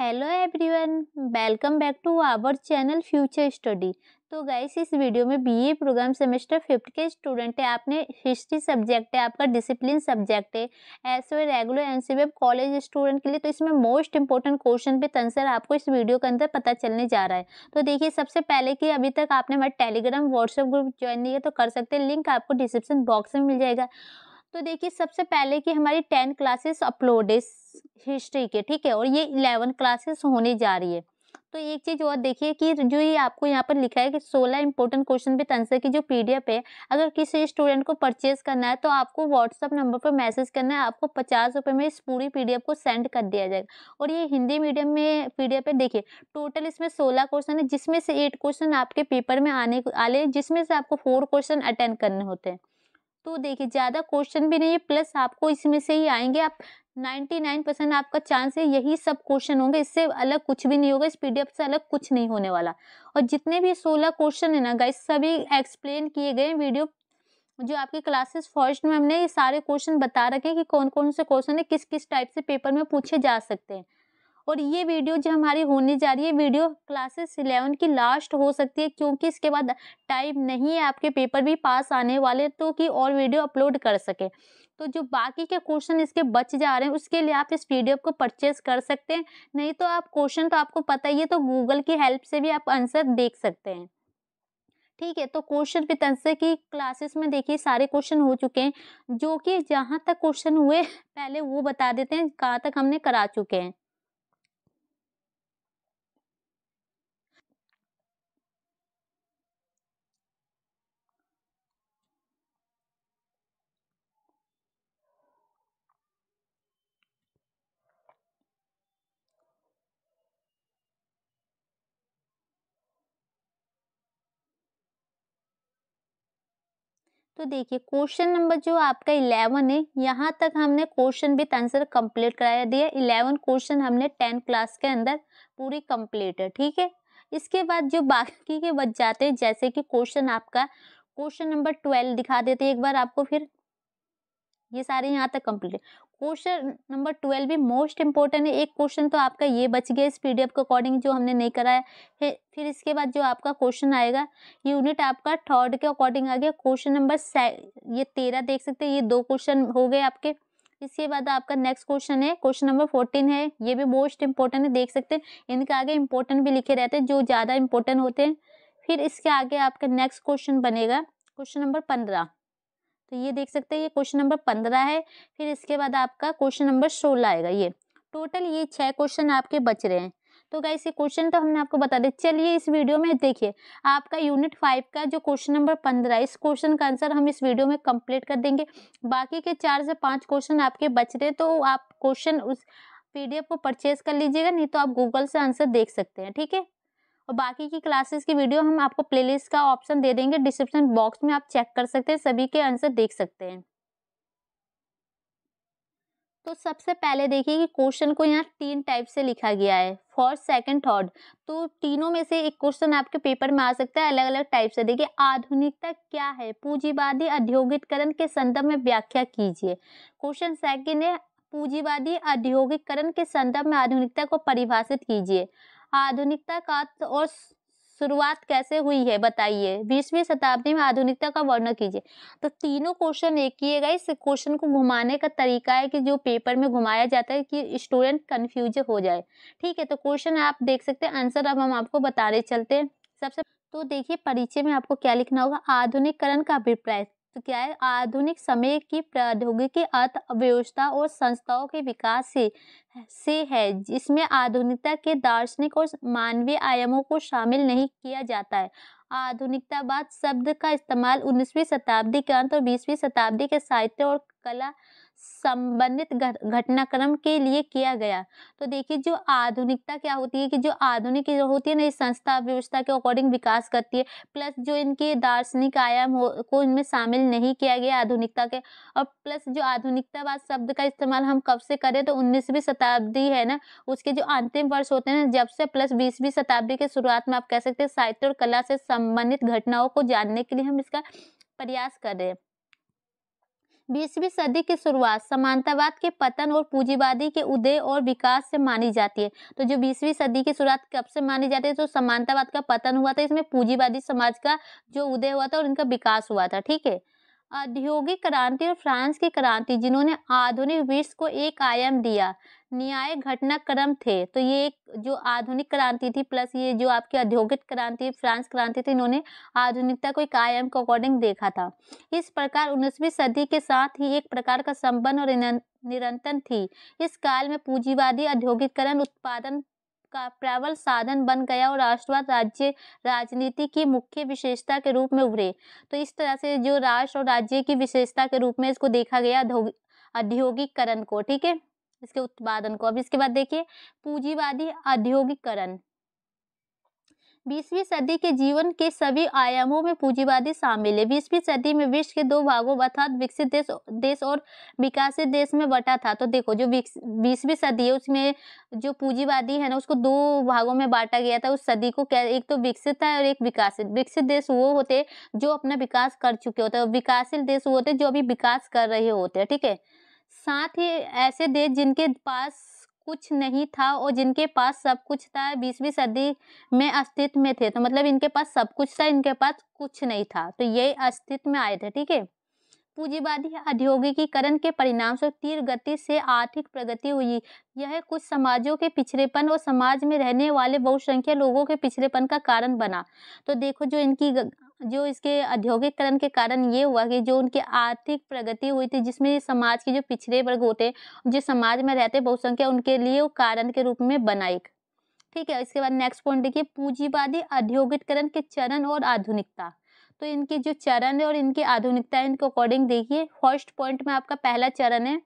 hello everyone welcome back to our channel future study तो guys इस video में BA program semester fifth के student है आपने हिस्ट्री सब्जेक्ट है आपका डिसिप्लिन सब्जेक्ट है ऐसे रेगुलर एन कॉलेज स्टूडेंट के लिए तो इसमें मोस्ट इंपॉर्टेंट क्वेश्चन पे आंसर आपको इस वीडियो के अंदर पता चलने जा रहा है तो देखिए सबसे पहले कि अभी तक आपने हमारे टेलीग्राम व्हाट्सएप ग्रुप ज्वाइन नहीं किया तो कर सकते हैं लिंक आपको डिस्क्रिप्शन बॉक्स में मिल जाएगा तो देखिए सबसे पहले कि हमारी टेन क्लासेस है हिस्ट्री के ठीक है और ये इलेवन क्लासेस होने जा रही है तो एक चीज़ और देखिए कि जो ये आपको यहाँ पर लिखा है कि सोलह इंपॉर्टेंट क्वेश्चन भी आंसर की जो पीडीएफ है अगर किसी स्टूडेंट को परचेज करना है तो आपको व्हाट्सअप नंबर पर मैसेज करना है आपको पचास रुपये में इस पूरी पीडीएफ को सेंड कर दिया जाएगा और ये हिंदी मीडियम में पीडीएफ है देखिए टोटल इसमें सोलह क्वेश्चन है जिसमें से एट क्वेश्चन आपके पेपर में आने आले जिसमें से आपको फोर क्वेश्चन अटेंड करने होते हैं तो देखिए ज़्यादा क्वेश्चन भी नहीं है प्लस आपको इसमें से ही आएंगे आप 99 परसेंट आपका चांस है यही सब क्वेश्चन होंगे इससे अलग कुछ भी नहीं होगा इस पीडीएफ से अलग कुछ नहीं होने वाला और जितने भी 16 क्वेश्चन है ना गाइस सभी एक्सप्लेन किए गए वीडियो जो आपकी क्लासेस फर्स्ट में हमने ये सारे क्वेश्चन बता रखे हैं कि कौन कौन से क्वेश्चन है किस किस टाइप से पेपर में पूछे जा सकते हैं और ये वीडियो जो हमारी होने जा रही है वीडियो क्लासेस इलेवन की लास्ट हो सकती है क्योंकि इसके बाद टाइम नहीं है आपके पेपर भी पास आने वाले तो कि और वीडियो अपलोड कर सके तो जो बाकी के क्वेश्चन इसके बच जा रहे हैं उसके लिए आप इस पीडीएफ को परचेज कर सकते हैं नहीं तो आप क्वेश्चन तो आपको पता ही है तो गूगल की हेल्प से भी आप आंसर देख सकते हैं ठीक है तो क्वेश्चन भी तंसर की क्लासेस में देखिए सारे क्वेश्चन हो चुके हैं जो कि जहाँ तक क्वेश्चन हुए पहले वो बता देते हैं कहाँ तक हमने करा चुके हैं तो देखिए क्वेश्चन नंबर जो आपका इलेवन है यहाँ तक हमने क्वेश्चन भी आंसर कंप्लीट कराया दिया इलेवन क्वेश्चन हमने टेन क्लास के अंदर पूरी कंप्लीट है ठीक है इसके बाद जो बाकी के बच जाते हैं जैसे कि क्वेश्चन आपका क्वेश्चन नंबर ट्वेल्व दिखा देते एक बार आपको फिर ये सारे यहाँ तक कंप्लीट क्वेश्चन नंबर ट्वेल्व भी मोस्ट इंपॉर्टेंट है एक क्वेश्चन तो आपका ये बच गया इस पीडीएफ के अकॉर्डिंग जो हमने नहीं कराया है फिर इसके बाद जो आपका क्वेश्चन आएगा यूनिट आपका थर्ड के अकॉर्डिंग आ गया क्वेश्चन नंबर ये तेरह देख सकते हैं ये दो क्वेश्चन हो गए आपके इसके बाद आपका नेक्स्ट क्वेश्चन है क्वेश्चन नंबर फोर्टीन है ये भी मोस्ट इंपॉर्टेंट है देख सकते हैं इनके आगे इंपॉर्टेंट भी लिखे रहते हैं जो ज़्यादा इंपॉर्टेंट होते हैं फिर इसके आगे आपका नेक्स्ट क्वेश्चन बनेगा क्वेश्चन नंबर पंद्रह तो ये देख सकते हैं ये क्वेश्चन नंबर पंद्रह है फिर इसके बाद आपका क्वेश्चन नंबर सोलह आएगा ये टोटल ये छः क्वेश्चन आपके बच रहे हैं तो गाइस ये क्वेश्चन तो हमने आपको बता दिया चलिए इस वीडियो में देखिए आपका यूनिट फाइव का जो क्वेश्चन नंबर पंद्रह इस क्वेश्चन का आंसर हम इस वीडियो में कंप्लीट कर देंगे बाकी के चार से पाँच क्वेश्चन आपके बच रहे हैं तो आप क्वेश्चन उस पीडीएफ को परचेज कर लीजिएगा नहीं तो आप गूगल से आंसर देख सकते हैं ठीक है और बाकी की क्लासेस की वीडियो हम आपको प्लेलिस्ट का ऑप्शन दे देंगे डिस्क्रिप्शन बॉक्स में आप चेक कर सकते हैं सभी के आंसर देख सकते हैं तो सबसे पहले देखिए कि क्वेश्चन को यहाँ तीन टाइप से लिखा गया है फर्स्ट सेकंड थर्ड तो तीनों में से एक क्वेश्चन आपके पेपर में आ सकता है अलग अलग टाइप से देखिए आधुनिकता क्या है पूंजीवादी औद्योगिकरण के संदर्भ में व्याख्या कीजिए क्वेश्चन सेकंड है पूंजीवादी औद्योगिकरण के संदर्भ में आधुनिकता को परिभाषित कीजिए आधुनिकता का तो और शुरुआत कैसे हुई है बताइए बीसवीं शताब्दी में आधुनिकता का वर्णन कीजिए तो तीनों क्वेश्चन एक ही है इस क्वेश्चन को घुमाने का तरीका है कि जो पेपर में घुमाया जाता है कि स्टूडेंट कंफ्यूज हो जाए ठीक है तो क्वेश्चन आप देख सकते हैं आंसर अब हम आपको बता रहे चलते हैं सबसे तो देखिए परिचय में आपको क्या लिखना होगा आधुनिकरण का अभिप्राय तो क्या है आधुनिक समय की प्रौद्योगिकी अर्थव्यवस्था और संस्थाओं के विकास से से है जिसमें आधुनिकता के दार्शनिक और मानवीय आयामों को शामिल नहीं किया जाता है आधुनिकतावाद शब्द का इस्तेमाल 19वीं शताब्दी के अंत और 20वीं शताब्दी के साहित्य और कला संबंधित घटनाक्रम के लिए किया गया तो देखिए जो आधुनिकता क्या होती है कि जो आधुनिक होती है ना इस संस्था व्यवस्था के अकॉर्डिंग विकास करती है प्लस जो इनके दार्शनिक आयाम हो को इनमें शामिल नहीं किया गया आधुनिकता के और प्लस जो आधुनिकतावाद शब्द का इस्तेमाल हम कब से करें तो उन्नीसवीं शताब्दी है ना उसके जो अंतिम वर्ष होते हैं जब से प्लस बीसवीं शताब्दी के शुरुआत में आप कह सकते हैं साहित्य और कला से संबंधित घटनाओं को जानने के लिए हम इसका प्रयास कर रहे हैं बीसवीं सदी की शुरुआत समानतावाद के पतन और पूंजीवादी के उदय और विकास से मानी जाती है तो जो बीसवीं सदी की शुरुआत कब से मानी जाती है तो समानतावाद का पतन हुआ था इसमें पूंजीवादी समाज का जो उदय हुआ था और इनका विकास हुआ था ठीक है औद्योगिक क्रांति और फ्रांस की क्रांति जिन्होंने आधुनिक विश्व को एक आयाम दिया न्याय घटनाक्रम थे तो ये जो आधुनिक क्रांति थी प्लस ये जो आपकी औद्योगिक क्रांति फ्रांस क्रांति थी इन्होंने आधुनिकता को एक आयाम के अकॉर्डिंग देखा था इस प्रकार उन्नीसवीं सदी के साथ ही एक प्रकार का संबंध और निरंतर थी इस काल में पूंजीवादी औद्योगिकरण उत्पादन का प्रबल साधन बन गया और राष्ट्रवाद राज्य राजनीति की मुख्य विशेषता के रूप में उभरे तो इस तरह से जो राष्ट्र और राज्य की विशेषता के रूप में इसको देखा गया औद्योगिकरण को ठीक है इसके उत्पादन को अब इसके बाद देखिए पूंजीवादी औद्योगिकरण बीसवीं सदी के जीवन के सभी आयामों में पूंजीवादी शामिल है बीसवीं सदी में विश्व के दो भागों अर्थात विकसित देश देश और विकासित देश में बटा था तो देखो जो बीसवीं सदी है उसमें जो पूंजीवादी है ना उसको दो भागों में बांटा गया था उस सदी को क्या एक तो विकसित है और एक विकासित विकसित देश वो होते जो अपना विकास कर चुके होते हैं विकासशील देश वो होते जो अभी विकास कर रहे होते हैं ठीक है साथ ही ऐसे देश जिनके पास कुछ नहीं था और जिनके पास सब कुछ था बीसवीं सदी में अस्तित्व में थे तो मतलब इनके पास सब कुछ था इनके पास कुछ नहीं था तो ये अस्तित्व में आए थे ठीक है पूंजीवादी औद्योगिकीकरण के परिणाम से तीव्र गति से आर्थिक प्रगति हुई यह कुछ समाजों के पिछड़ेपन और समाज में रहने वाले बहुसंख्या लोगों के पिछड़ेपन का कारण बना तो देखो जो इनकी जो इसके औद्योगिकरण के कारण ये हुआ कि जो उनकी आर्थिक प्रगति हुई थी जिसमें समाज के जो पिछड़े वर्ग होते जिस समाज में रहते बहुसंख्या उनके लिए कारण के रूप में बना एक ठीक है इसके बाद नेक्स्ट पॉइंट देखिए पूंजीवादी औद्योगिकरण के चरण और आधुनिकता तो इनके जो चरण है और इनकी आधुनिकता है इनके अकॉर्डिंग देखिए फर्स्ट पॉइंट में आपका पहला चरण है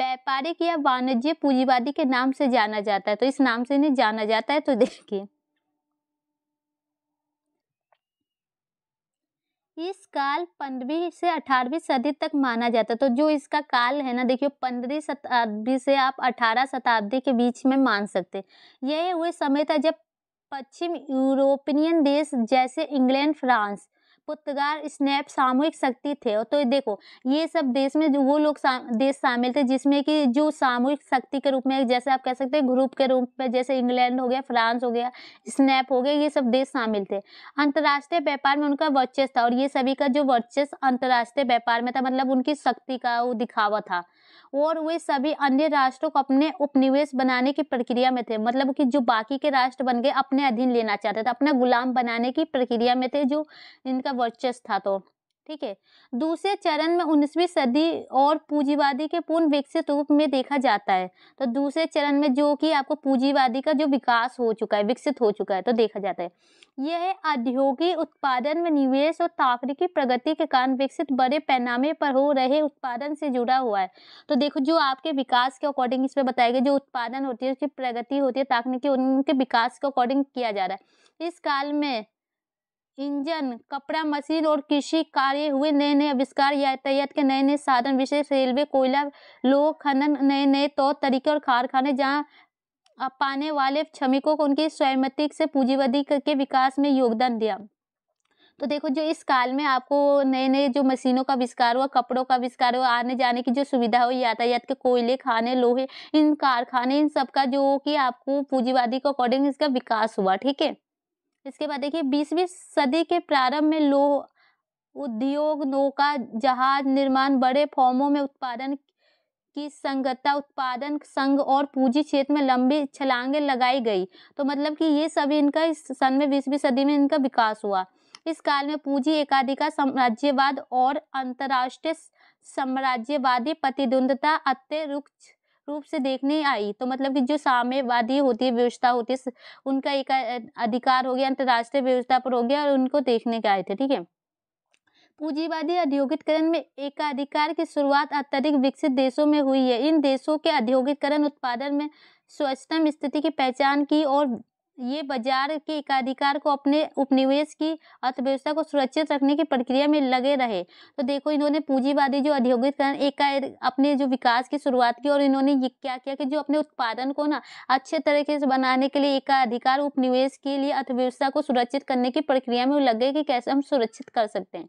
व्यापारिक या वाणिज्य पूंजीवादी के नाम से जाना जाता है तो इस नाम से इन्हें जाना जाता है तो देखिए इस काल पंद्रहवीं से अठारहवीं सदी तक माना जाता तो जो इसका काल है ना देखियो पंद्रहवीं शताब्दी से आप अठारह शताब्दी के बीच में मान सकते यह वह समय था जब पश्चिम यूरोपियन देश जैसे इंग्लैंड फ्रांस पुर्तगाल स्नैप सामूहिक शक्ति थे तो देखो ये सब देश में जो वो लोग सा, देश शामिल थे जिसमें कि जो सामूहिक शक्ति के रूप में जैसे आप कह सकते हैं ग्रुप के रूप में जैसे इंग्लैंड हो गया फ्रांस हो गया स्नैप हो गया ये सब देश शामिल थे अंतर्राष्ट्रीय व्यापार में उनका वर्चस्व था और ये सभी का जो वर्चस्व अंतर्राष्ट्रीय व्यापार में था मतलब उनकी शक्ति का वो दिखावा था और वे सभी अन्य राष्ट्रों को अपने उपनिवेश बनाने की प्रक्रिया में थे मतलब कि जो बाकी के राष्ट्र बन गए अपने अधीन लेना चाहते थे अपना गुलाम बनाने की प्रक्रिया में थे जो इनका वर्चस्व था तो ठीक है दूसरे चरण में उन्नीसवीं सदी और पूंजीवादी के पूर्ण विकसित रूप में देखा जाता है तो दूसरे चरण में जो कि आपको पूंजीवादी का जो विकास हो चुका है विकसित हो चुका है तो देखा जाता है यह औद्योगिक उत्पादन में निवेश और ताकरी प्रगति के कारण विकसित बड़े पैमाने पर हो रहे उत्पादन से जुड़ा हुआ है तो देखो जो आपके विकास के अकॉर्डिंग इसमें बताया गया जो उत्पादन होती है उसकी प्रगति होती है तकनीकी उनके विकास के अकॉर्डिंग किया जा रहा है इस काल में इंजन कपड़ा मशीन और कृषि कार्य हुए नए नए आविष्कार यातायात के नए नए साधन विशेष रेलवे कोयला लोह खनन नए नए तौर तरीके और कारखाने जहाँ पाने वाले श्रमिकों को उनकी स्वयंमति से पूंजीवादी के विकास में योगदान दिया तो देखो जो इस काल में आपको नए नए जो मशीनों का आविष्कार हुआ कपड़ों का आविष्कार हुआ आने जाने की जो सुविधा हुई यातायात के कोयले खाने लोहे इन कारखाने इन सब का जो कि आपको पूंजीवादी के अकॉर्डिंग इसका विकास हुआ ठीक है इसके बाद देखिए बीसवीं सदी के प्रारंभ में लोह उद्योग नौका जहाज निर्माण बड़े फॉर्मों में उत्पादन की संगता उत्पादन संघ और पूंजी क्षेत्र में लंबी छलांगे लगाई गई तो मतलब कि ये सभी इनका इस सन में बीसवीं सदी में इनका विकास हुआ इस काल में पूंजी एकाधिका साम्राज्यवाद और अंतर्राष्ट्रीय साम्राज्यवादी प्रतिद्वंदता अत्य रुक्ष रूप से देखने आई तो मतलब कि जो साम्यवादी होती है व्यवस्था होती है उनका एक अधिकार हो गया अंतर्राष्ट्रीय व्यवस्था पर हो गया और उनको देखने के आए थे ठीक है पूंजीवादी औद्योगिकरण में एकाधिकार की शुरुआत अत्यधिक विकसित देशों में हुई है इन देशों के औद्योगिकरण उत्पादन में स्वस्थम स्थिति की पहचान की और ये बाजार के एकाधिकार को अपने उपनिवेश की अर्थव्यवस्था को सुरक्षित रखने की प्रक्रिया में लगे रहे तो देखो इन्होंने पूंजीवादी जो औद्योगिकरण एक अपने जो विकास की शुरुआत की और इन्होंने ये क्या किया कि जो अपने उत्पादन को ना अच्छे तरीके से बनाने के लिए एकाधिकार उपनिवेश के लिए अर्थव्यवस्था को सुरक्षित करने की प्रक्रिया में लगे कि कैसे हम सुरक्षित कर सकते हैं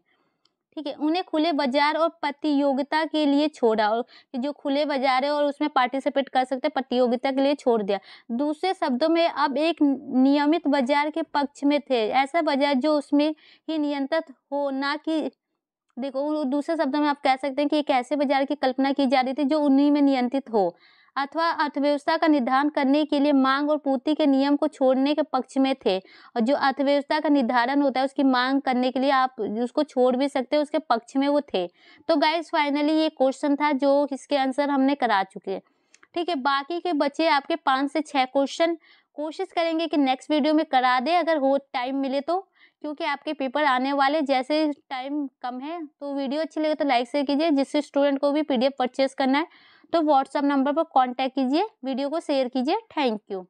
ठीक है उन्हें खुले बाजार और प्रतियोगिता के लिए छोड़ा और जो खुले बाजार है और उसमें पार्टिसिपेट कर सकते हैं प्रतियोगिता के लिए छोड़ दिया दूसरे शब्दों में अब एक नियमित बाजार के पक्ष में थे ऐसा बाजार जो उसमें ही नियंत्रित हो ना कि देखो दूसरे शब्दों में आप कह सकते हैं कि एक ऐसे बाजार की कल्पना की जा रही थी जो उन्हीं में नियंत्रित हो अथवा अर्थव्यवस्था का निर्धारण करने के लिए मांग और पूर्ति के नियम को छोड़ने के पक्ष में थे और जो अर्थव्यवस्था का निर्धारण होता है उसकी मांग करने के लिए आप उसको छोड़ भी सकते हैं उसके पक्ष में वो थे तो गाइज फाइनली ये क्वेश्चन था जो इसके आंसर हमने करा चुके हैं ठीक है बाकी के बचे आपके पाँच से छः क्वेश्चन कोशिश करेंगे कि नेक्स्ट वीडियो में करा दे अगर हो टाइम मिले तो क्योंकि आपके पेपर आने वाले जैसे टाइम कम है तो वीडियो अच्छी लगे तो लाइक से कीजिए जिससे स्टूडेंट को भी पीडीएफ परचेज करना है तो व्हाट्सअप नंबर पर कॉन्टैक्ट कीजिए वीडियो को शेयर कीजिए थैंक यू